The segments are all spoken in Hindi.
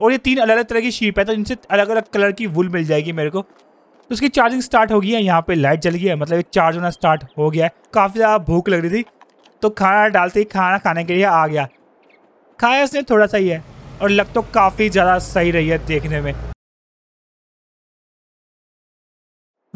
और ये तीन अलग अलग तरह की शीप है तो इनसे अलग अलग कलर की वुल मिल जाएगी मेरे को तो उसकी चार्जिंग स्टार्ट हो गई है यहाँ पे लाइट जल गई है मतलब चार्ज होना स्टार्ट हो गया है काफ़ी ज़्यादा भूख लग रही थी तो खाना डालते ही खाना खाने के लिए आ गया खाया उसने थोड़ा सा ही है और लग तो काफ़ी ज़्यादा सही रही है देखने में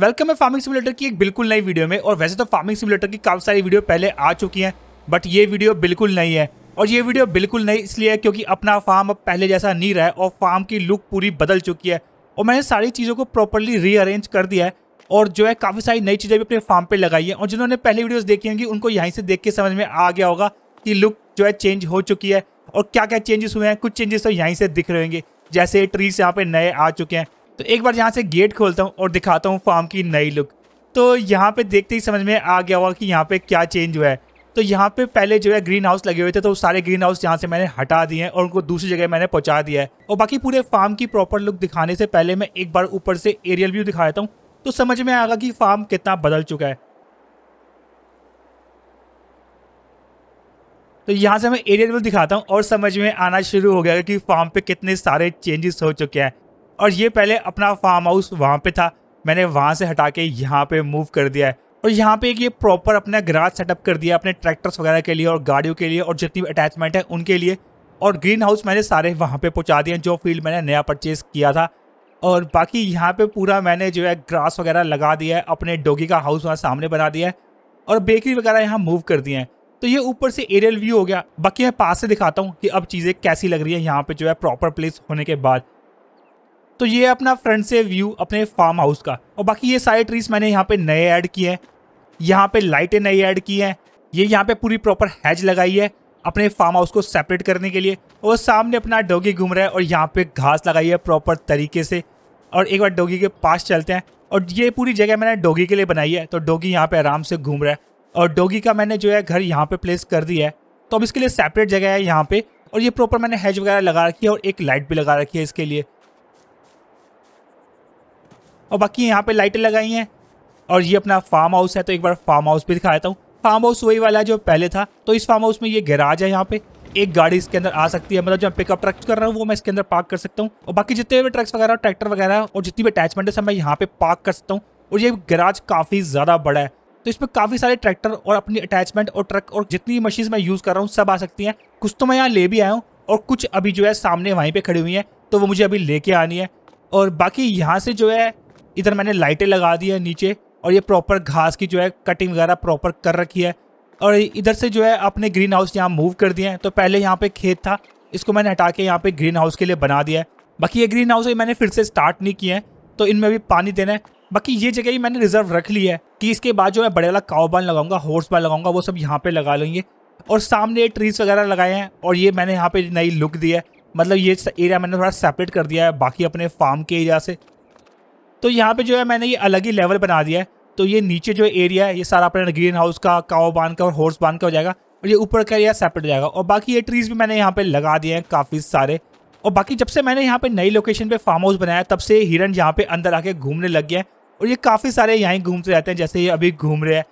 वेलकम है फार्मिंग सिमुलेटर की एक बिल्कुल नई वीडियो में और वैसे तो फार्मिंग सिमुलेटर की काफ़ी सारी वीडियो पहले आ चुकी हैं बट ये वीडियो बिल्कुल नई है और ये वीडियो बिल्कुल नहीं इसलिए है क्योंकि अपना फार्म अब पहले जैसा नहीं रहा है और फार्म की लुक पूरी बदल चुकी है और मैंने सारी चीज़ों को प्रॉपरली रीअरेंज कर दिया है और जो है काफ़ी सारी नई चीज़ें भी अपने फार्म पे लगाई हैं और जिन्होंने पहले वीडियोस देखी होंगी उनको यहीं से देख के समझ में आ गया होगा कि लुक जो है चेंज हो चुकी है और क्या क्या चेंजेस हुए हैं कुछ चेंजेस तो यहीं से दिख रहे होंगे जैसे ट्रीज यहाँ पर नए आ चुके हैं तो एक बार यहाँ से गेट खोलता हूँ और दिखाता हूँ फार्म की नई लुक तो यहाँ पर देखते ही समझ में आ गया होगा कि यहाँ पर क्या चेंज हुआ है तो यहाँ पे पहले जो है ग्रीन हाउस लगे हुए थे तो सारे ग्रीन हाउस यहाँ से मैंने हटा दिए हैं और उनको दूसरी जगह मैंने पहुँचा दिया है और बाकी पूरे फार्म की प्रॉपर लुक दिखाने से पहले मैं एक बार ऊपर से एरियल व्यू दिखा देता हूँ तो समझ में आएगा कि फार्म कितना बदल चुका है तो यहाँ से मैं एरियल व्यू दिखाता हूँ और समझ में आना शुरू हो गया कि फार्म पे कितने सारे चेंजेस हो चुके हैं और ये पहले अपना फार्म हाउस वहाँ पे था मैंने वहाँ से हटा के यहाँ पे मूव कर दिया है और यहाँ पे एक ये प्रॉपर अपना ग्राज सेटअप कर दिया अपने ट्रैक्टर्स वगैरह के लिए और गाड़ियों के लिए और जितनी भी अटैचमेंट है उनके लिए और ग्रीन हाउस मैंने सारे वहाँ पे पहुँचा दिए जो फील्ड मैंने नया परचेज़ किया था और बाकी यहाँ पे पूरा मैंने जो है ग्रास वगैरह लगा दिया है अपने डोगी का हाउस वहाँ सामने बना दिया है और बेकरी वगैरह यहाँ मूव कर दिए हैं तो ये ऊपर से एरियल व्यू हो गया बाकी मैं पास से दिखाता हूँ कि अब चीज़ें कैसी लग रही है यहाँ पर जो है प्रॉपर प्लेस होने के बाद तो ये अपना फ्रंट से व्यू अपने फार्म हाउस का और बाकी ये सारे ट्रीज मैंने यहाँ पे नए ऐड किए हैं यहाँ पे लाइटें नई ऐड की हैं ये यहाँ पे पूरी प्रॉपर हैज लगाई है अपने फार्म हाउस को सेपरेट करने के लिए और सामने अपना डोगी घूम रहा है और यहाँ पे घास लगाई है प्रॉपर तरीके से और एक बार डोगी के पास चलते हैं और ये पूरी जगह मैंने डोगी के लिए बनाई है तो डोगी यहाँ पे आराम से घूम रहा है और डोगी का मैंने जो है घर यहाँ पे प्लेस कर दिया है तो अब इसके लिए सेपरेट जगह है यहाँ पे और ये प्रॉपर मैंने हैज वगैरह लगा रखी है और एक लाइट भी लगा रखी है इसके लिए और बाकी यहाँ पे लाइटें लगाई हैं और ये अपना फार्म हाउस है तो एक बार फार्म हाउस भी दिखा देता हूँ फार्म हाउस वही वाला है जो पहले था तो इस फार्म हाउस में ये गैराज है यहाँ पे एक गाड़ी इसके अंदर आ सकती है मतलब जो मैं पिकअप ट्रक कर रहा हूँ वो मैं इसके अंदर पार्क कर सकता हूँ और बाकी जितने भी ट्रक्स वगैरह ट्रैक्टर वगैरह और जितनी भी अटैचमेंट है सब मैं यहाँ पे पार्क कर सकता हूँ और ये गैराज काफ़ी ज़्यादा बड़ा है तो इसमें काफ़ी सारे ट्रैक्टर और अपनी अटैचमेंट और ट्रक और जितनी मशीन मैं यूज़ कर रहा हूँ सब आ सकती हैं कुछ तो मैं यहाँ ले भी आया हूँ और कुछ अभी जो है सामने वहीं पर खड़ी हुई हैं तो वो मुझे अभी लेके आनी है और बाकी यहाँ से जो है इधर मैंने लाइटें लगा दी है नीचे और ये प्रॉपर घास की जो है कटिंग वगैरह प्रॉपर कर रखी है और इधर से जो है अपने ग्रीन हाउस यहाँ मूव कर दिए हैं तो पहले यहाँ पे खेत था इसको मैंने हटा के यहाँ पे ग्रीन हाउस के लिए बना दिया है बाकी ये ग्रीन हाउस मैंने फिर से स्टार्ट नहीं किए हैं तो इनमें भी पानी देना है बाकी ये जगह ही मैंने रिजर्व रख ली है कि इसके बाद जो मैं बड़े वाला काव बाल लगाऊंगा हॉर्स बाल लगाऊंगा वो सब यहाँ पे लगा लेंगे और सामने ये ट्रीज वगैरह लगाए हैं और ये मैंने यहाँ पे नई लुक दी है मतलब ये एरिया मैंने थोड़ा सेपरेट कर दिया है बाकी अपने फार्म के एरिया से तो यहाँ पे जो है मैंने ये अलग ही लेवल बना दिया है तो ये नीचे जो एरिया है ये सारा अपना ग्रीन हाउस का काओ बांध का और हॉर्स बांध का हो जाएगा और ये ऊपर का एरिया सेपरेट हो जाएगा और बाकी ये ट्रीज़ भी मैंने यहाँ पे लगा दिए हैं काफ़ी सारे और बाकी जब से मैंने यहाँ पे नई लोकेशन पे फार्म हाउस बनाया तब से हिरन यहाँ पे अंदर आके घूमने लग गए और ये काफ़ी सारे यहाँ घूमते रहते हैं जैसे ये अभी घूम रहे हैं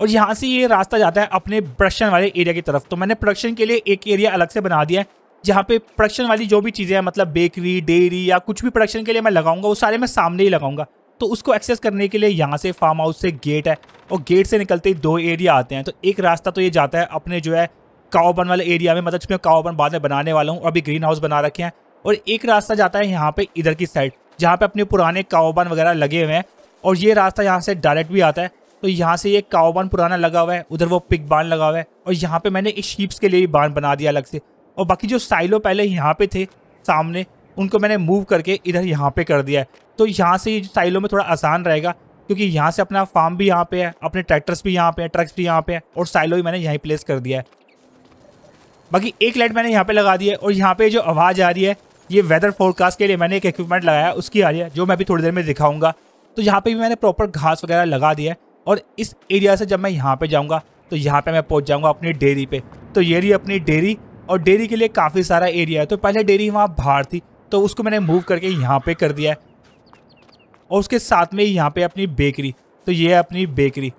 और यहाँ से ये रास्ता जाता है अपने प्रोडक्शन वाले एरिया की तरफ तो मैंने प्रोडक्शन के लिए एक एरिया अलग से बना दिया है जहाँ पे प्रोडक्शन वाली जो भी चीज़ें हैं मतलब बेकरी डेयरी या कुछ भी प्रोडक्शन के लिए मैं लगाऊंगा वो सारे मैं सामने ही लगाऊंगा तो उसको एक्सेस करने के लिए यहाँ से फार्म हाउस से गेट है और गेट से निकलते ही दो एरिया आते हैं तो एक रास्ता तो ये जाता है अपने जो है काओबन वाले एरिया में मतलब जिसमें काओबन बाद में बनाने वाला हूँ अभी ग्रीन हाउस बना रखे हैं और एक रास्ता जाता है यहाँ पर इधर की साइड जहाँ पर अपने पुराने काओबन वगैरह लगे हुए हैं और ये रास्ता यहाँ से डायरेक्ट भी आता है तो यहाँ से ये काओबन पुराना लगा हुआ है उधर वो पिक बांध लगा हुआ है और यहाँ पे मैंने इस शीप्स के लिए भी बांध बना दिया अलग से और बाकी जो साइलो पहले यहाँ पे थे सामने उनको मैंने मूव करके इधर यहाँ पे कर दिया है तो यहाँ से ये साइलो में थोड़ा आसान रहेगा क्योंकि यहाँ से अपना फार्म भी यहाँ पे है अपने ट्रैक्टर्स भी यहाँ पे है ट्रक्स भी यहाँ पे है और साइलो भी मैंने यहीं प्लेस कर दिया है बाकी एक लाइट मैंने यहाँ पे लगा दी है और यहाँ पे जो आवाज़ आ रही है ये वेदर फोरकास्ट के लिए मैंने एक इक्विपमेंट लगाया उसकी आ रही है जो मैं अभी थोड़ी देर में दिखाऊंगा तो यहाँ पे भी मैंने प्रॉपर घास वगैरह लगा दिया है और इस एरिया से जब मैं यहाँ पे जाऊँगा तो यहाँ पे मैं पहुँच जाऊँगा अपनी डेयरी पे तो ये रही अपनी डेयरी और डेयरी के लिए काफ़ी सारा एरिया है तो पहले डेयरी वहाँ बाहर थी तो उसको मैंने मूव करके यहाँ पे कर दिया है और उसके साथ में यहाँ पे अपनी बेकरी तो ये है अपनी बेकरी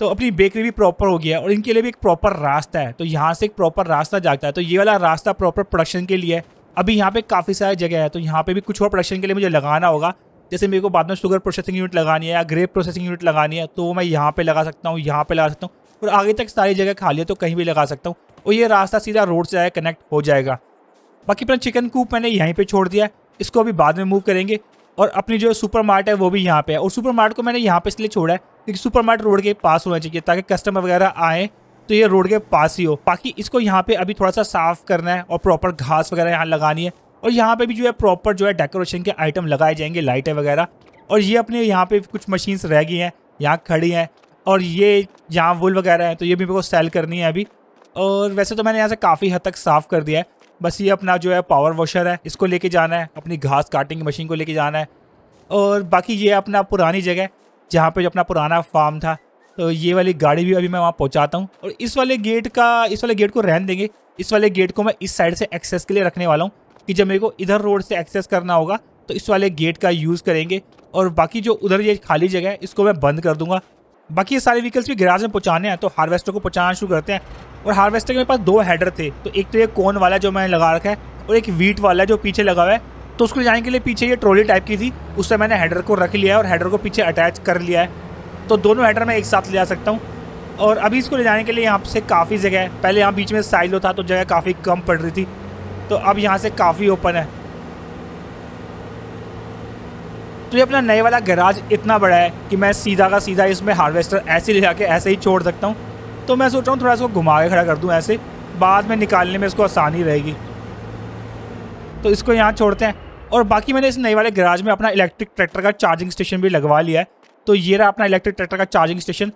तो अपनी बेकरी भी प्रॉपर हो गया और इनके लिए भी एक प्रॉपर रास्ता है तो यहाँ से एक प्रॉपर रास्ता जागता है तो ये वाला रास्ता प्रॉपर प्रोडक्शन के लिए है अभी यहाँ पे काफ़ी सारी जगह है तो यहाँ पे भी कुछ और प्रोडक्शन के लिए मुझे लगाना होगा जैसे मेरे को बाद में शुगर प्रोसेसिंग यूनिट लगानी है या ग्रेप प्रोसेसिंग यूनिट लगानी है तो मैं यहाँ पर लगा सकता हूँ यहाँ पर लगा सकता हूँ और आगे तक सारी जगह खाली है तो कहीं भी लगा सकता हूँ और ये रास्ता सीधा रोड से आया कनेक्ट हो जाएगा बाकी अपना चिकन कूप मैंने यहीं पे छोड़ दिया इसको अभी बाद में मूव करेंगे और अपनी जो सुपर मार्ट है वो भी यहाँ पे है और सुपर मार्ट को मैंने यहाँ पे इसलिए छोड़ा है क्योंकि सुपर मार्ट रोड के पास होना चाहिए ताकि कस्टमर वगैरह आए तो ये रोड के पास ही हो बाकी इसको यहाँ पे अभी थोड़ा सा साफ करना है और प्रॉपर घास वगैरह यहाँ लगानी है और यहाँ पे भी जो है प्रॉपर जो है डेकोरेशन के आइटम लगाए जाएंगे लाइटें वगैरह और ये अपने यहाँ पे कुछ मशीन्स रह गई हैं यहाँ खड़ी हैं और ये यहाँ वुल वगैरह है तो ये भी मेरे को सेल करनी है अभी और वैसे तो मैंने यहाँ से काफ़ी हद तक साफ़ कर दिया है बस ये अपना जो है पावर वॉशर है इसको लेके जाना है अपनी घास काटिंग मशीन को लेके जाना है और बाकी ये अपना पुरानी जगह जहाँ पे जो अपना पुराना फार्म था तो ये वाली गाड़ी भी अभी मैं वहाँ पहुँचाता हूँ और इस वाले गेट का इस वाले गेट को रहन देंगे इस वाले गेट को मैं इस साइड से एक्सेस के लिए रखने वाला हूँ कि जब मेरे को इधर रोड से एक्सेस करना होगा तो इस वाले गेट का यूज़ करेंगे और बाकी जो उधर ये खाली जगह है इसको मैं बंद कर दूंगा बाकी ये सारे व्हीकल्स भी गैराज में पहुँचाने हैं तो हार्वेस्टर को पहुँचाना शुरू करते हैं और हार्वेस्टर के मेरे पास दो हेडर थे तो एक तो ये कोन वाला जो मैंने लगा रखा है और एक वीट वाला जो पीछे लगा हुआ है तो उसको जाने के लिए पीछे ये ट्रॉली टाइप की थी उससे मैंने हेडर को रख लिया है और हेडर को पीछे अटैच कर लिया है तो दोनों हेडर मैं एक साथ ले जा सकता हूँ और अभी इसको ले जाने के लिए यहाँ से काफ़ी जगह है पहले यहाँ बीच में साइलो था तो जगह काफ़ी कम पड़ रही थी तो अब यहाँ से काफ़ी ओपन है तो ये अपना नए वाला गैराज इतना बड़ा है कि मैं सीधा का सीधा इसमें हार्वेस्टर ऐसे ले जाके ऐसे ही छोड़ सकता हूँ तो मैं सोच रहा हूँ थोड़ा इसको घुमा के खड़ा कर दूँ ऐसे बाद में निकालने में इसको आसानी रहेगी तो इसको यहाँ छोड़ते हैं और बाकी मैंने इस नए वाले गैराज में अपना इलेक्ट्रिक ट्रैक्टर का चार्जिंग स्टेशन भी लगवा लिया है तो ये रहा अपना इलेक्ट्रिक ट्रैक्टर का चार्जिंग स्टेशन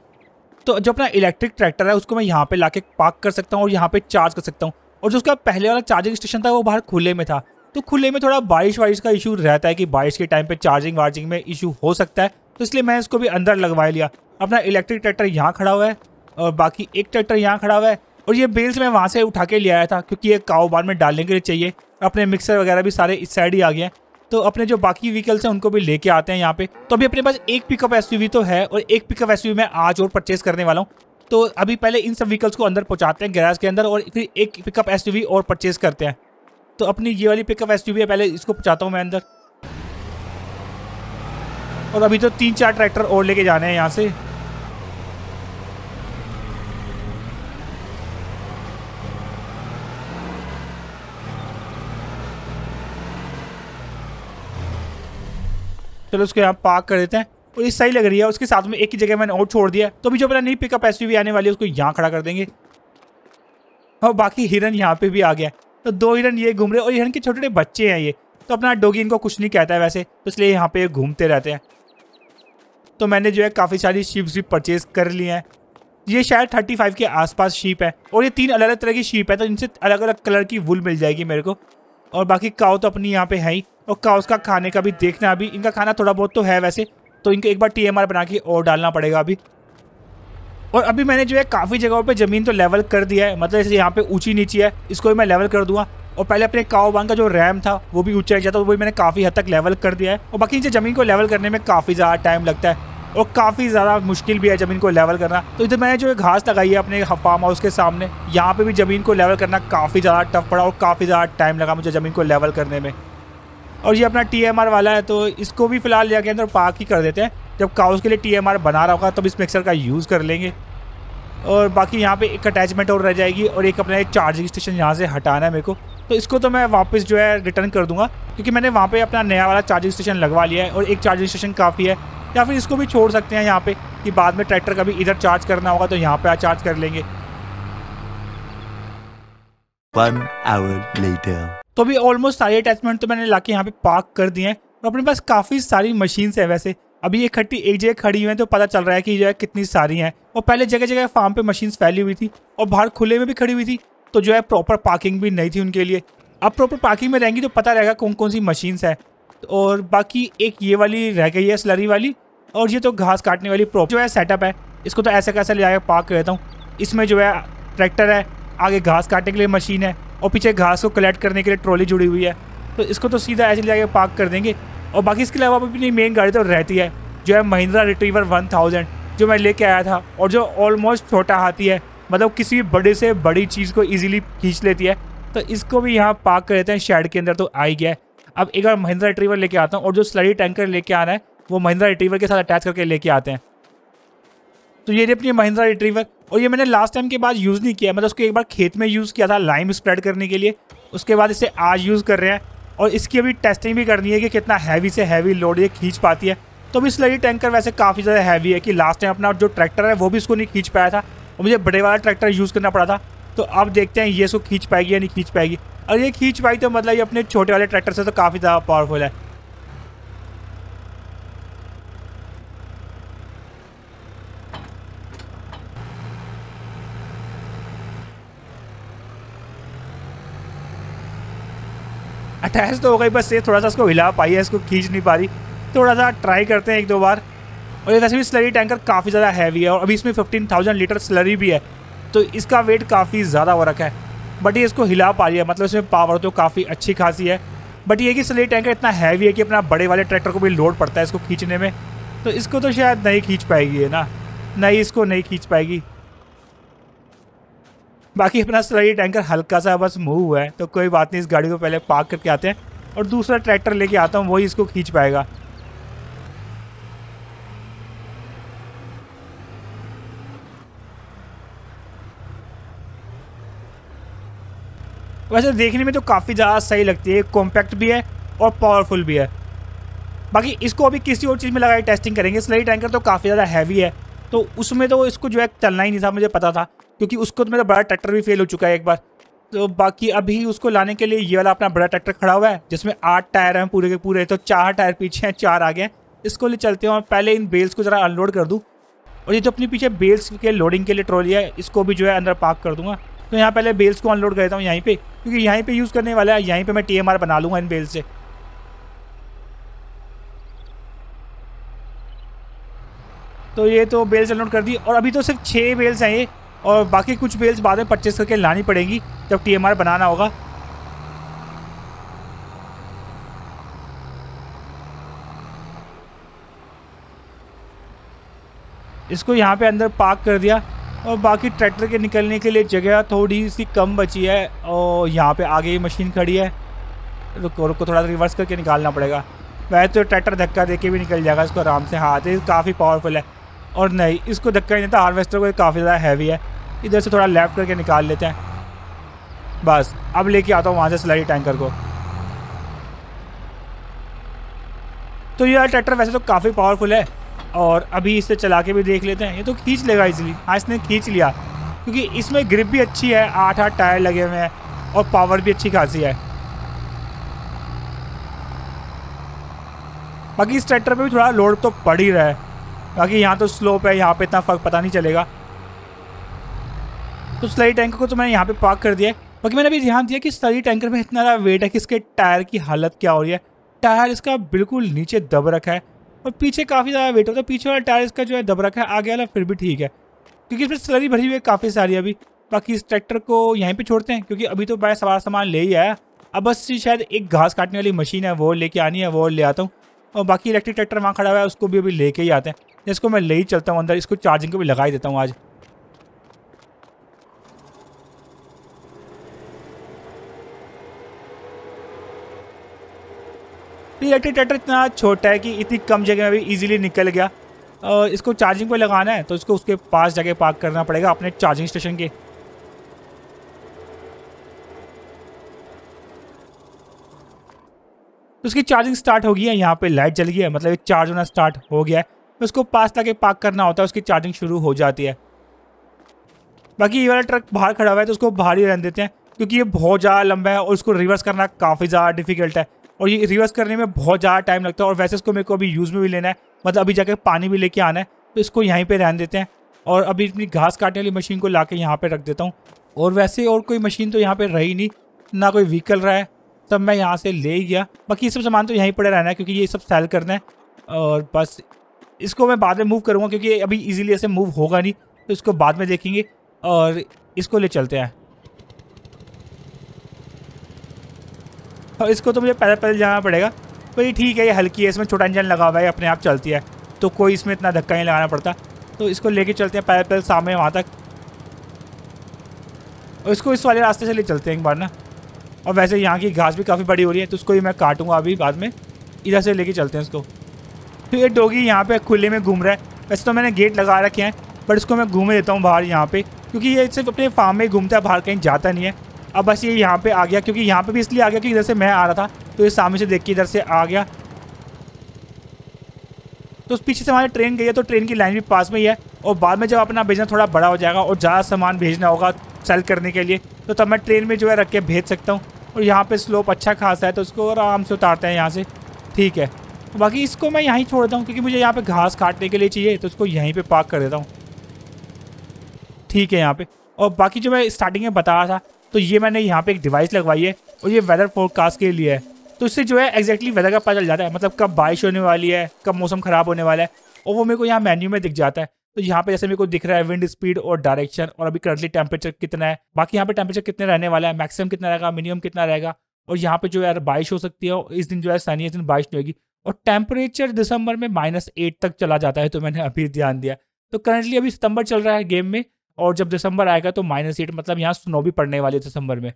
तो जो अपना इलेक्ट्रिक ट्रैक्टर है उसको मैं यहाँ पे लाके पार्क कर सकता हूँ और यहाँ पे चार्ज कर सकता हूँ और जो उसका पहले वाला चार्जिंग स्टेशन था वो बाहर खुले में था तो खुले में थोड़ा बारिश वारिश का इशू रहता है कि बारिश के टाइम पर चार्जिंग वार्जिंग में इशू हो सकता है तो इसलिए मैं इसको भी अंदर लगवा लिया अपना इलेक्ट्रिक ट्रैक्टर यहाँ खड़ा हुआ है और बाकी एक ट्रैक्टर यहाँ खड़ा हुआ है और ये बेल्स मैं वहाँ से उठा के ले आया था क्योंकि ये काव बार में डालने के लिए चाहिए अपने मिक्सर वगैरह भी सारे इस साइड ही आ गए हैं तो अपने जो बाकी व्हीकल्स हैं उनको भी लेके आते हैं यहाँ पे तो अभी अपने पास एक पिकअप एस तो है और एक पिकअप एस मैं आज और परचेज करने वाला हूँ तो अभी पहले इन सब व्हीकल्स को अंदर पहुँचाते हैं गैराज के अंदर और फिर एक पिकअप एस और परचेज करते हैं तो अपनी ये वाली पिकअप एस है पहले इसको पहुँचाता हूँ मैं अंदर और अभी तो तीन चार ट्रैक्टर और लेके जाने हैं यहाँ से चलो उसको यहाँ पार्क कर देते हैं और ये सही लग रही है उसके साथ में एक ही जगह मैंने और छोड़ दिया तो अभी जो मेरा नई पिकअप एसयूवी आने वाली है उसको यहाँ खड़ा कर देंगे और बाकी हिरन यहाँ पे भी आ गया तो दो हिरन ये घूम रहे और हिरन के छोटे छोटे बच्चे हैं ये तो अपना डोगी इनको कुछ नहीं कहता है वैसे तो इसलिए यहाँ पे घूमते रहते हैं तो मैंने जो है काफ़ी सारी शीप्स भी परचेज कर लिए हैं ये शायद थर्टी फाइव के आसपास शीप है और ये तीन अलग अलग तरह की शीप है तो इनसे अलग अलग कलर की वुल मिल जाएगी मेरे को और बाकी काओ तो अपनी यहाँ पे है ही और काउस का खाने का भी देखना अभी इनका खाना थोड़ा बहुत तो है वैसे तो इनको एक बार टी बना के और डालना पड़ेगा अभी और अभी मैंने जो है काफ़ी जगहों पे ज़मीन तो लेवल कर दिया है मतलब जैसे यहाँ पे ऊंची नीची है इसको भी मैं लेवल कर दूँगा और पहले अपने बांग का जो रैम था वो भी ऊंचा जाता था वो भी मैंने काफ़ी हद तक लेवल कर दिया है और बाकी नीचे ज़मीन को लेवल करने में काफ़ी ज़्यादा टाइम लगता है और काफ़ी ज़्यादा मुश्किल भी है ज़मीन को लेवल करना तो इधर मैंने जो घास लगाई है अपने फार्म हाउस के सामने यहाँ पे भी ज़मीन को लेवल करना काफ़ी ज़्यादा टफ पड़ा और काफ़ी ज़्यादा टाइम लगा मुझे ज़मीन को लेवल करने में और ये अपना टी वाला है तो इसको भी फ़िलहाल लेके अंदर पार्क ही कर देते हैं जब काउस के लिए टी बना रहा होगा तब इस मिक्सर का यूज़ कर लेंगे और बाकी यहाँ पे एक अटैचमेंट और रह जाएगी और एक अपना एक चार्जिंग स्टेशन यहाँ से हटाना है मेरे को तो इसको तो मैं वापस जो है रिटर्न कर दूंगा क्योंकि मैंने वहाँ पे अपना नया वाला चार्जिंग स्टेशन लगवा लिया है और एक चार्जिंग स्टेशन काफ़ी है या फिर इसको भी छोड़ सकते हैं यहाँ पर कि बाद में ट्रैक्टर का भी इधर चार्ज करना होगा तो यहाँ पर चार्ज कर लेंगे One hour later. तो अभी ऑलमोस्ट सारे अटैचमेंट तो मैंने ला के यहाँ पे पार्क कर दिए हैं और तो अपने पास काफ़ी सारी मशीन्स हैं वैसे अभी ये खट्टी एक जगह खड़ी हुई है तो पता चल रहा है कि जो है कितनी सारी हैं और पहले जगह जगह फार्म पे मशीन्स फैली हुई थी और बाहर खुले में भी खड़ी हुई थी तो जो है प्रॉपर पार्किंग भी नहीं थी उनके लिए अब प्रॉपर पार्किंग में रहेंगी तो पता रहेगा कौन कौन सी मशीन्स हैं और बाकी एक ये वाली रह गई है स्लरी वाली और ये तो घास काटने वाली प्रॉपर जो है सेटअप है इसको तो ऐसे कैसे ले जाकर पार्क कर देता हूँ इसमें जो है ट्रैक्टर है आगे घास काटने के लिए मशीन है और पीछे घास को कलेक्ट करने के लिए ट्रॉली जुड़ी हुई है तो इसको तो सीधा ऐसे ले जाके पार्क कर देंगे और बाकी इसके अलावा अपनी मेन गाड़ी तो रहती है जो है महिंद्रा रिट्रीवर वन थाउजेंड जो मैं लेके आया था और जो ऑलमोस्ट छोटा हाथी है मतलब किसी भी बड़े से बड़ी चीज़ को ईजिली खींच लेती है तो इसको भी यहाँ पार्क कर लेते हैं शेड के अंदर तो आ ही गया है अब एक बार महिंद्रा रिट्रीवर लेके आता हूँ और जो स्लरी टैंकर लेके आना है वो महिंद्रा रिट्रीवर के साथ अटैच करके लेके आते हैं तो ये अपनी महिंद्रा रिट्रीवर और ये मैंने लास्ट टाइम के बाद यूज़ नहीं किया मतलब उसको एक बार खेत में यूज़ किया था लाइम स्प्रेड करने के लिए उसके बाद इसे आज यूज़ कर रहे हैं और इसकी अभी टेस्टिंग भी करनी है कि कितना हैवी से हैवी लोड ये खींच पाती है तो अभी स्लरी टैंकर वैसे काफ़ी ज़्यादा हैवी है कि लास्ट टाइम अपना जो ट्रैक्टर है वो भी इसको नहीं खींच पाया था और मुझे बड़े वाला ट्रैक्टर यूज़ करना पड़ा था तो अब देखते हैं ये इसको खींच पाएगी या नहीं खींच पाएगी और ये खींच पाई तो मतलब ये अपने छोटे वाले ट्रैक्टर से तो काफ़ी ज़्यादा पावरफुल है अटैच तो हो गई बस ये थोड़ा सा इसको हिला पाई है इसको खींच नहीं पा रही थोड़ा सा ट्राई करते हैं एक दो बार और ये वैसे भी स्लरी टैंकर काफ़ी ज़्यादा हैवी है और अभी इसमें फिफ्टीन थाउजेंड लीटर स्लरी भी है तो इसका वेट काफ़ी ज़्यादा हो रखा है बट ये इसको हिला पा रही है मतलब इसमें पावर तो काफ़ी अच्छी खासी है बट ये कि स्लरी टैंकर इतना हैवी है कि अपना बड़े वाले ट्रैक्टर को भी लोड पड़ता है इसको खींचने में तो इसको तो शायद नहीं खींच पाएगी है ना नहीं इसको नहीं खींच पाएगी बाकी अपना स्लरी टैंकर हल्का सा बस मूव हुआ है तो कोई बात नहीं इस गाड़ी को पहले पार्क करके आते हैं और दूसरा ट्रैक्टर लेके आता हूँ वही इसको खींच पाएगा वैसे देखने में तो काफ़ी ज़्यादा सही लगती है कॉम्पैक्ट भी है और पावरफुल भी है बाकी इसको अभी किसी और चीज़ में लगाए टेस्टिंग करेंगे स्लरी टैंकर तो काफ़ी ज़्यादा हैवी है तो उसमें तो इसको जो है चलना ही नहीं था मुझे पता था क्योंकि उसको तो मेरा बड़ा ट्रैक्टर भी फेल हो चुका है एक बार तो बाकी अभी उसको लाने के लिए ये वाला अपना बड़ा ट्रैक्टर खड़ा हुआ है जिसमें आठ टायर हैं पूरे के पूरे तो चार टायर पीछे हैं चार आगे हैं इसको ले चलते हैं और पहले इन बेल्स को ज़रा अनलोड कर दूँ और ये जो अपने पीछे बेल्स के लोडिंग के लिए ट्रॉली है इसको भी जो है अंदर पार्क कर दूंगा तो यहाँ पहले बेल्स को अनलोड करता हूँ यहीं पर क्योंकि यहीं पर यूज़ करने वाला है यहीं पर मैं टी बना लूँगा इन बेल्स से तो ये तो बेल्स अनलोड कर दी और अभी तो सिर्फ छः बेल्स हैं ये और बाकी कुछ बेल्स बाद में परचेस करके लानी पड़ेंगी जब टी बनाना होगा इसको यहाँ पे अंदर पार्क कर दिया और बाकी ट्रैक्टर के निकलने के लिए जगह थोड़ी सी कम बची है और यहाँ पे आगे ही मशीन खड़ी है रुको रुको थोड़ा रिवर्स करके निकालना पड़ेगा वैसे तो ट्रैक्टर धक्का दे के भी निकल जाएगा इसको आराम से हाथ काफ़ी पावरफुल है और नहीं इसको धक्का ही नहीं था हारवेस्टर को काफ़ी ज़्यादा हैवी है इधर से थोड़ा लेफ्ट करके निकाल लेते हैं बस अब लेके आता हूँ वहाँ से सिलाई टैंकर को तो यार ट्रैक्टर वैसे तो काफ़ी पावरफुल है और अभी इसे चला के भी देख लेते हैं ये तो खींच लेगा इसलिए हाँ इसने खींच लिया क्योंकि इसमें ग्रिप भी अच्छी है आठ आठ टायर लगे हुए हैं और पावर भी अच्छी खासी है बाकी इस ट्रैक्टर पे भी थोड़ा लोड तो पड़ ही रहा है बाकी यहाँ तो स्लोप है यहाँ पे इतना फ़र्क पता नहीं चलेगा तो स्लरी टैंकर को तो मैंने यहाँ पे पार्क कर दिया है बाकी मैंने अभी ध्यान दिया कि स्लरी टैंकर में इतना ज़्यादा वेट है कि इसके टायर की हालत क्या हो रही है टायर इसका बिल्कुल नीचे दब रखा है और पीछे काफ़ी ज़्यादा वेट होता है तो पीछे वाला टायर इसका जो है दब रखा है आगे वाला फिर भी ठीक है क्योंकि इसमें स्लरी भरी हुई है काफ़ी सारी अभी बाकी इस ट्रैक्टर को यहीं पर छोड़ते हैं क्योंकि अभी तो मैं सवार सामान ले ही आया अब बस शायद एक घास काटने वाली मशीन है वो लेके आनी है वो ले आता हूँ और बाकी इलेक्ट्रिक ट्रैक्टर वहाँ खड़ा हुआ है उसको भी अभी लेके ही आते हैं इसको मैं ले ही चलता हूँ अंदर इसको चार्जिंग को भी लगा ही देता हूँ आज इलेक्ट्रिक इतना छोटा है कि इतनी कम जगह में भी इजीली निकल गया और इसको चार्जिंग पे लगाना है तो इसको उसके पास जाके पार्क करना पड़ेगा अपने चार्जिंग स्टेशन के तो उसकी चार्जिंग स्टार्ट हो गई है यहाँ पे लाइट जल गई है मतलब ये चार्ज होना स्टार्ट हो गया है उसको पास लाके पार्क करना होता है उसकी चार्जिंग शुरू हो जाती है बाकी ये वाला ट्रक बाहर खड़ा हुआ है तो उसको बाहर ही रहने देते हैं क्योंकि ये बहुत ज़्यादा लंबा है और उसको रिवर्स करना काफ़ी ज़्यादा डिफिकल्ट है और ये रिवर्स करने में बहुत ज़्यादा टाइम लगता है और वैसे इसको मेरे को अभी यूज़ में भी लेना है मतलब अभी जाकर पानी भी लेके आना है तो इसको यहीं पर रहने देते हैं और अभी अपनी घास काटने वाली मशीन को ला के यहाँ पर रख देता हूँ और वैसे और कोई मशीन तो यहाँ पर रही नहीं ना कोई व्हीकल रहा है तब मैं यहाँ से ले गया बाकी ये सब सामान तो यहीं पड़े रहना है क्योंकि ये सब सेल करना है और बस इसको मैं बाद में मूव करूँगा क्योंकि अभी इजीली ऐसे मूव होगा नहीं तो इसको बाद में देखेंगे और इसको ले चलते हैं और इसको तो मुझे पैदल पैदल जाना पड़ेगा भाई ठीक है ये हल्की है इसमें छोटा इंजन लगा हुआ है अपने आप चलती है तो कोई इसमें इतना धक्का नहीं लगाना पड़ता तो इसको लेके चलते हैं पैदल पैदल सामने वहाँ तक और इसको इस वाले रास्ते से ले चलते हैं एक बार ना और वैसे यहाँ की घास भी काफ़ी बड़ी हो रही है तो उसको भी मैं काटूंगा अभी बाद में इधर से लेके चलते हैं इसको तो ये डोगी यहाँ पे खुले में घूम रहा है वैसे तो मैंने गेट लगा रखे हैं बट इसको मैं घूम देता हूँ बाहर यहाँ पे क्योंकि ये सिर्फ अपने फार्म में घूमता है बाहर कहीं जाता नहीं है अब बस ये यहाँ पे आ गया क्योंकि यहाँ पे भी इसलिए आ गया कि इधर से मैं आ रहा था तो ये सामने से देख के इधर से आ गया तो उस पीछे से हमारी ट्रेन गई है तो ट्रेन की लाइन भी पास में ही है और बाद में जब अपना बिजनेस थोड़ा बड़ा हो जाएगा और ज़्यादा सामान भेजना होगा सेल करने के लिए तो तब मैं ट्रेन में जो है रख के भेज सकता हूँ और यहाँ पर स्लोप अच्छा खासा है तो उसको आराम से उतारते हैं यहाँ से ठीक है तो बाकी इसको मैं यहीं छोड़ देता हूँ क्योंकि मुझे यहाँ पे घास काटने के लिए चाहिए तो इसको यहीं पे पार्क कर देता हूँ ठीक है यहाँ पे और बाकी जो मैं स्टार्टिंग में बता रहा था तो ये मैंने यहाँ पे एक डिवाइस लगवाई है और ये वेदर फोरकास्ट के लिए है तो इससे जो है एग्जैक्टली वेदर का पता चल जाता है मतलब कब बारिश होने वाली है कब मौसम ख़राब होने वाला है और वो मेरे को यहाँ मेन्यू में दिख जाता है तो यहाँ पे जैसे मेरे को दिख रहा है विंड स्पीड और डायरेक्शन और अभी करंटली टेम्परेचर कितना है बाकी यहाँ पे टेम्परेचर कितने रहने वाला है मैक्सिमम कितना रहेगा मिनिमम कितना रहेगा और यहाँ पे जो यार बारिश हो सकती है और इस दिन जो है सनी इस दिन बारिश नहीं होगी और टेम्परेचर दिसंबर में माइनस एट तक चला जाता है तो मैंने अभी ध्यान दिया तो करंटली अभी सितंबर चल रहा है गेम में और जब दिसंबर आएगा तो माइनस एट मतलब यहाँ स्नो भी पड़ने वाली है दिसंबर में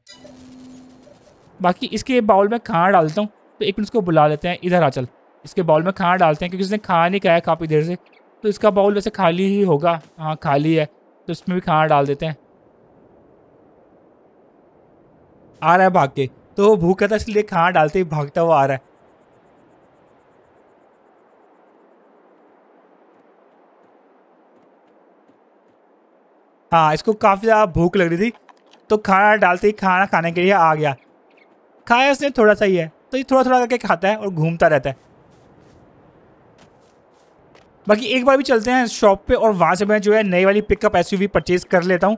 बाकी इसके बाउल में खाना डालता हूँ तो एक मिनट उसको बुला लेते हैं इधर आ चल इसके बाउल में खाना डालते हैं क्योंकि उसने खाना नहीं खाया काफ़ी देर से तो इसका बाउल वैसे खाली ही होगा हाँ खाली है तो इसमें भी खाना डाल देते हैं आ रहा है भाग के तो वो भूखा था तो इसलिए खाना डालते ही भागता हुआ आ रहा है हाँ इसको काफ़ी ज़्यादा भूख लग रही थी तो खाना डालते ही खाना खाने के लिए आ गया खाया उसने थोड़ा सा ही है तो ये थोड़ा थोड़ा करके खाता है और घूमता रहता है बाकी एक बार भी चलते हैं शॉप पे और वहाँ से मैं जो है नई वाली पिकअप एस यू परचेज कर लेता हूँ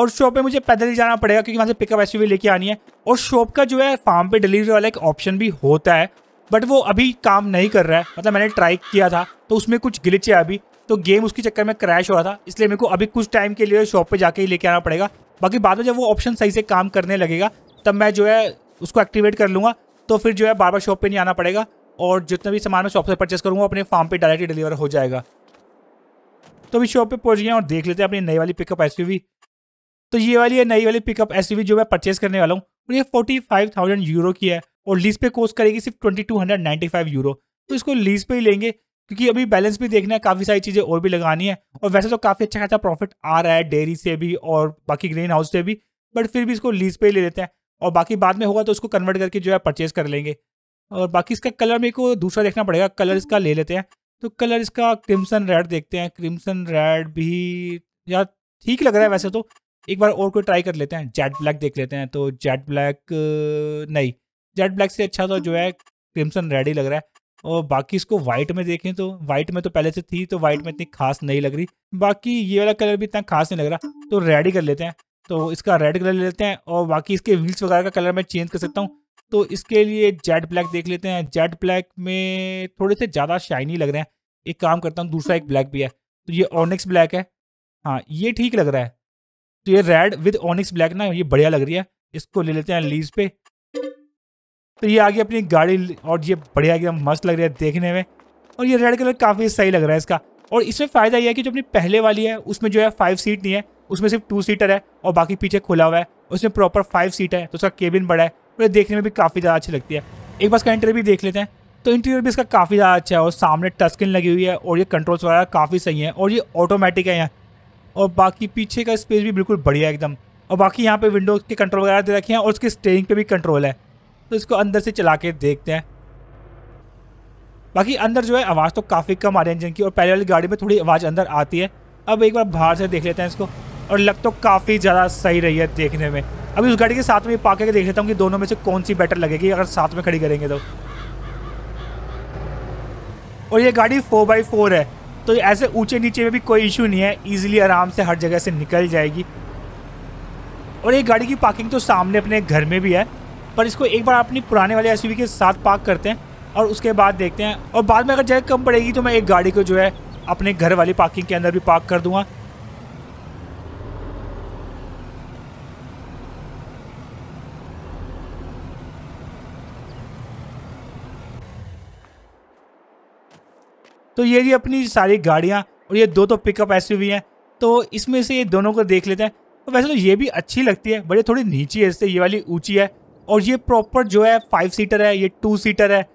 और शॉप पे मुझे पैदल ही जाना पड़ेगा क्योंकि वहाँ से पिकअप एस यू लेके आनी है और शॉप का जो है फार्म पे डिलीवरी वाला एक ऑप्शन भी होता है बट वो अभी काम नहीं कर रहा है मतलब मैंने ट्राई किया था तो उसमें कुछ गिलिच है अभी तो गेम उसके चक्कर में क्रैश हो रहा था इसलिए मेरे को अभी कुछ टाइम के लिए शॉप पर जाके ही लेके आना पड़ेगा बाकी बाद में जब वो ऑप्शन सही से काम करने लगेगा तब मैं जो है उसको एक्टिवेट कर लूँगा तो फिर जो है बार बार शॉप पर नहीं आना पड़ेगा और जितना भी सामान मैं शॉप से परचेस करूँगा अपने फार्म पर डायरेक्ट डिलीवर हो जाएगा तो अभी शॉप पर पहुँच गया और देख लेते हैं अपनी नई वाली पिकअप एस तो ये वाली है नई वाली पिकअप एस जो मैं परचेस करने वाला हूँ और ये फोर्टी फाइव थाउजेंड यूरो की है और लीज पे कोस्ट करेगी सिर्फ twenty two hundred ninety five euro तो इसको लीज पे ही लेंगे क्योंकि अभी बैलेंस भी देखना है काफ़ी सारी चीज़ें और भी लगानी है और वैसे तो काफ़ी अच्छा खासा प्रॉफिट आ रहा है डेयरी से भी और बाकी ग्रीन हाउस से भी बट फिर भी इसको लीज पे ले लेते हैं और बाकी बाद में होगा तो उसको कन्वर्ट करके जो है परचेज कर लेंगे और बाकी इसका कलर मेरे को दूसरा देखना पड़ेगा कलर इसका ले लेते हैं तो कलर इसका क्रिम्सन रेड देखते हैं क्रिम्सन रेड भी यार ठीक लग रहा है वैसे तो एक बार और कोई ट्राई कर लेते हैं जेट ब्लैक देख लेते हैं तो जेट ब्लैक नहीं जेट ब्लैक से अच्छा तो जो है क्रिम्सन रेड ही लग रहा है और बाकी इसको वाइट में देखें तो वाइट में तो पहले से थी तो वाइट में इतनी खास नहीं लग रही बाकी ये वाला कलर भी इतना खास नहीं लग रहा तो रेड ही कर लेते हैं तो इसका रेड कलर ले लेते हैं और बाकी इसके व्हील्स वगैरह का कलर मैं चेंज कर सकता हूँ तो इसके लिए जेड ब्लैक देख लेते हैं जेड ब्लैक में थोड़े से ज़्यादा शाइनी लग रहे हैं एक काम करता हूँ दूसरा एक ब्लैक भी है तो ये ऑनिक्स ब्लैक है हाँ ये ठीक लग रहा है तो ये रेड विद ऑनिक्स ब्लैक ना ये बढ़िया लग रही है इसको ले लेते हैं लीज पे तो ये आगे अपनी गाड़ी और ये बढ़िया एकदम मस्त लग रही है देखने में और ये रेड कलर काफ़ी सही लग रहा है इसका और इसमें फ़ायदा यह है कि जो अपनी पहले वाली है उसमें जो है फाइव सीट नहीं है उसमें सिर्फ टू सीटर है और बाकी पीछे खुला हुआ है उसमें प्रॉपर फाइव सीट है तो उसका केबिन बड़ा है और ये देखने में भी काफ़ी ज़्यादा अच्छी लगती है एक बार इसका इंटरव्यू देख लेते हैं तो इंटीरियर भी इसका काफ़ी ज़्यादा अच्छा है और सामने टच स्क्रीन लगी हुई है और ये कंट्रोल्स वगैरह काफ़ी सही हैं और ये ऑटोमेटिक है यहाँ और बाकी पीछे का स्पेस भी बिल्कुल बढ़िया है एकदम और बाकी यहाँ पे विंडो के कंट्रोल वगैरह दे रखे हैं और उसके स्टेयरिंग पे भी कंट्रोल है तो इसको अंदर से चला के देखते हैं बाकी अंदर जो है आवाज़ तो काफ़ी कम आ रही है इंजन की और पहले वाली गाड़ी में थोड़ी आवाज़ अंदर आती है अब एक बार बाहर से देख लेते हैं इसको और लग तो काफ़ी ज़्यादा सही रही है देखने में अभी उस गाड़ी के साथ में पा के देख लेता हूँ कि दोनों में से कौन सी बेटर लगेगी अगर साथ में खड़ी करेंगे तो और ये गाड़ी फोर बाई फोर है तो ऐसे ऊंचे नीचे में भी कोई इशू नहीं है इजीली आराम से हर जगह से निकल जाएगी और ये गाड़ी की पार्किंग तो सामने अपने घर में भी है पर इसको एक बार अपनी पुराने वाले एस के साथ पार्क करते हैं और उसके बाद देखते हैं और बाद में अगर जगह कम पड़ेगी तो मैं एक गाड़ी को जो है अपने घर वाली पार्किंग के अंदर भी पार्क कर दूंगा तो ये जी अपनी सारी गाड़ियाँ और ये दो तो पिकअप एस हैं तो इसमें से ये दोनों को देख लेते हैं तो वैसे तो ये भी अच्छी लगती है बड़ी थोड़ी नीची है इससे ये वाली ऊंची है और ये प्रॉपर जो है फाइव सीटर है ये टू सीटर है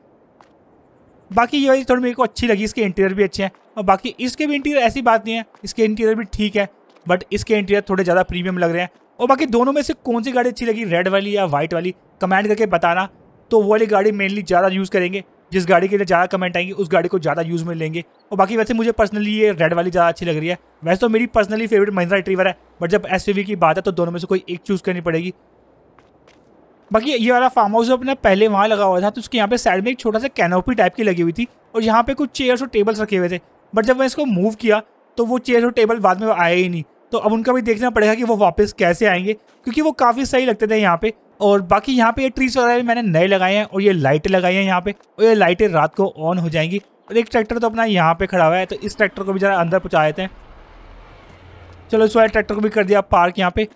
बाकी ये वाली थोड़ी मेरे को अच्छी लगी इसके इंटीरियर भी अच्छे हैं और बाकी इसके भी इंटीरियर ऐसी बात नहीं है इसके इंटीरियर भी ठीक है बट इसके इंटीरियर थोड़े ज़्यादा प्रीमियम लग रहे हैं और बाकी दोनों में से कौन सी गाड़ी अच्छी लगी रेड वाली या वाइट वाली कमेंट करके बताना तो वो वाली गाड़ी मेनली ज़्यादा यूज़ करेंगे जिस गाड़ी के लिए ज़्यादा कमेंट आएंगे उस गाड़ी को ज़्यादा यूज़ में लेंगे और बाकी वैसे मुझे पर्सनली ये रेड वाली ज़्यादा अच्छी लग रही है वैसे तो मेरी पर्सनली फेवरेट महिंद्रा ट्रीवर है बट जब एस की बात है तो दोनों में से कोई एक चूज़ करनी पड़ेगी बाकी ये वाला फार्म हाउस अपना पहले वहाँ लगा हुआ था तो उसके यहाँ पे साइड में एक छोटा सा कैनोपी टाइप की लगी हुई थी और यहाँ पे कुछ चेयर्स और टेबल्स रखे हुए थे बट जब मैं इसको मूव किया तो वो चेयर्स और टेबल बाद में आए ही नहीं तो अब उनका भी देखना पड़ेगा कि वो वापस कैसे आएंगे क्योंकि वो काफ़ी सही लगते थे यहाँ पे और बाकी यहाँ पे ये ट्रीज वगैरह भी मैंने नए लगाए हैं और ये लाइटें लगाई हैं यहाँ पे और ये लाइटें रात को ऑन हो जाएंगी और एक ट्रैक्टर तो अपना यहाँ पे खड़ा हुआ है तो इस ट्रैक्टर को भी ज़रा अंदर पहुँचा देते हैं चलो इस वाले ट्रैक्टर को भी कर दिया पार्क यहाँ पे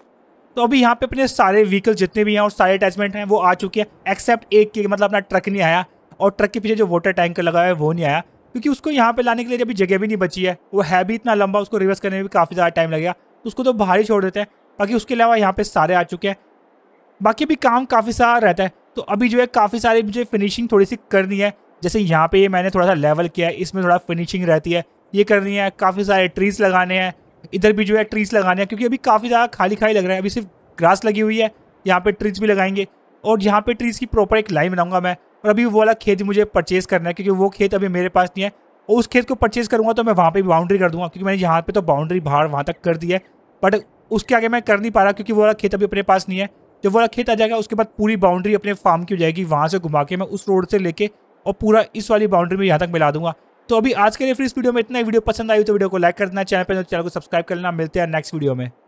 तो अभी यहाँ पे अपने सारे व्हीकल जितने भी हैं और सारे अटैचमेंट हैं वो आ चुके हैं एक्सेप्ट एक के मतलब अपना ट्रक नहीं आया और ट्रक के पीछे जो वाटर टैंक लगा है वो नहीं आया क्योंकि उसको यहाँ पे लाने के लिए अभी जगह भी नहीं बची है वो है भी इतना लंबा उसको रिवर्स करने में भी काफ़ी ज़्यादा टाइम लगेगा तो उसको तो बाहर ही छोड़ देते हैं बाकी उसके अलावा यहाँ पे सारे आ चुके हैं बाकी भी काम काफ़ी सारा रहता है तो अभी जो है काफ़ी सारी मुझे फिनिशिंग थोड़ी सी करनी है जैसे यहाँ पे ये मैंने थोड़ा सा लेवल किया है इसमें थोड़ा फिनिशिंग रहती है ये करनी है काफ़ी सारे ट्रीज लगाने हैं इधर भी जो है ट्रीज लगाने हैं क्योंकि अभी काफ़ी ज़्यादा खाली खाली लग रहा है अभी सिर्फ ग्रास लगी हुई है यहाँ पर ट्रीज भी लगाएंगे और यहाँ पर ट्रीज की प्रॉपर एक लाइन बनाऊंगा मैं और अभी वो वाला खेत मुझे परचेज़ करना है क्योंकि वो खेत अभी मेरे पास नहीं है और उस खेत को परचेज़ करूँगा तो मैं वहाँ पर बाउंड्री कर दूँगा क्योंकि मैंने यहाँ पर तो बाउंड्री बाहर वहाँ तक कर दी है बट उसके आगे मैं कर नहीं पा रहा क्योंकि वो वाला खेत अभी अपने पास नहीं है जब वाला खेत आ जाएगा उसके बाद पूरी बाउंड्री अपने फार्म की हो जाएगी वहाँ से घुमा के मैं उस रोड से लेके और पूरा इस वाली बाउंड्री में यहाँ तक मिला दूंगा तो अभी आज के लिए फिर इस वीडियो में इतना वीडियो पसंद आई तो वीडियो को लाइक करना चैनल पर तो चैनल को सब्सक्राइब कर लेना मिलते हैं नेक्स्ट वीडियो में